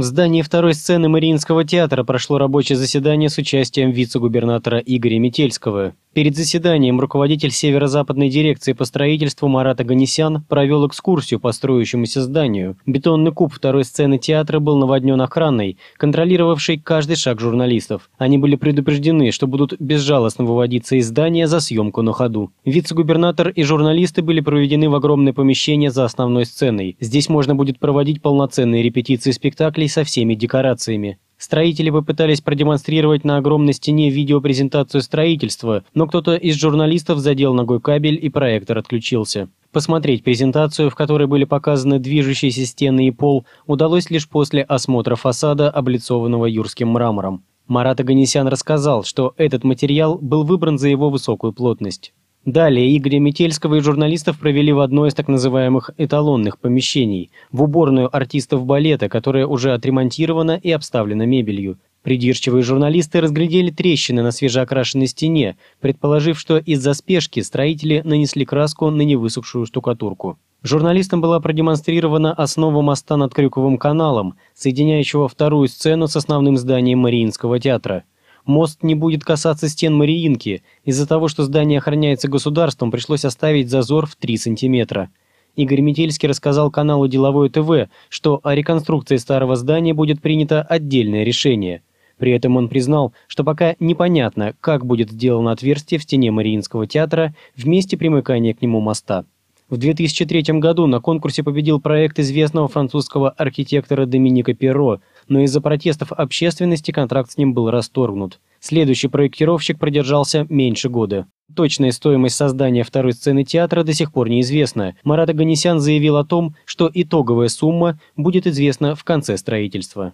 В здании второй сцены Мариинского театра прошло рабочее заседание с участием вице-губернатора Игоря Метельского. Перед заседанием руководитель Северо-Западной дирекции по строительству Марат Аганесян провел экскурсию по строящемуся зданию. Бетонный куб второй сцены театра был наводнен охраной, контролировавшей каждый шаг журналистов. Они были предупреждены, что будут безжалостно выводиться из здания за съемку на ходу. Вице-губернатор и журналисты были проведены в огромное помещение за основной сценой. Здесь можно будет проводить полноценные репетиции спектаклей со всеми декорациями. Строители попытались продемонстрировать на огромной стене видеопрезентацию строительства, но кто-то из журналистов задел ногой кабель и проектор отключился. Посмотреть презентацию, в которой были показаны движущиеся стены и пол, удалось лишь после осмотра фасада, облицованного юрским мрамором. Марат Аганесян рассказал, что этот материал был выбран за его высокую плотность. Далее Игоря Метельского и журналистов провели в одно из так называемых «эталонных помещений», в уборную артистов балета, которая уже отремонтирована и обставлена мебелью. Придирчивые журналисты разглядели трещины на свежеокрашенной стене, предположив, что из-за спешки строители нанесли краску на невысохшую штукатурку. Журналистам была продемонстрирована основа моста над Крюковым каналом, соединяющего вторую сцену с основным зданием Мариинского театра – Мост не будет касаться стен Мариинки. Из-за того, что здание охраняется государством, пришлось оставить зазор в 3 сантиметра. Игорь Метельский рассказал каналу «Деловое ТВ», что о реконструкции старого здания будет принято отдельное решение. При этом он признал, что пока непонятно, как будет сделано отверстие в стене Мариинского театра в месте примыкания к нему моста. В 2003 году на конкурсе победил проект известного французского архитектора Доминика Перро – но из-за протестов общественности контракт с ним был расторгнут. Следующий проектировщик продержался меньше года. Точная стоимость создания второй сцены театра до сих пор неизвестна. Марат Аганесян заявил о том, что итоговая сумма будет известна в конце строительства.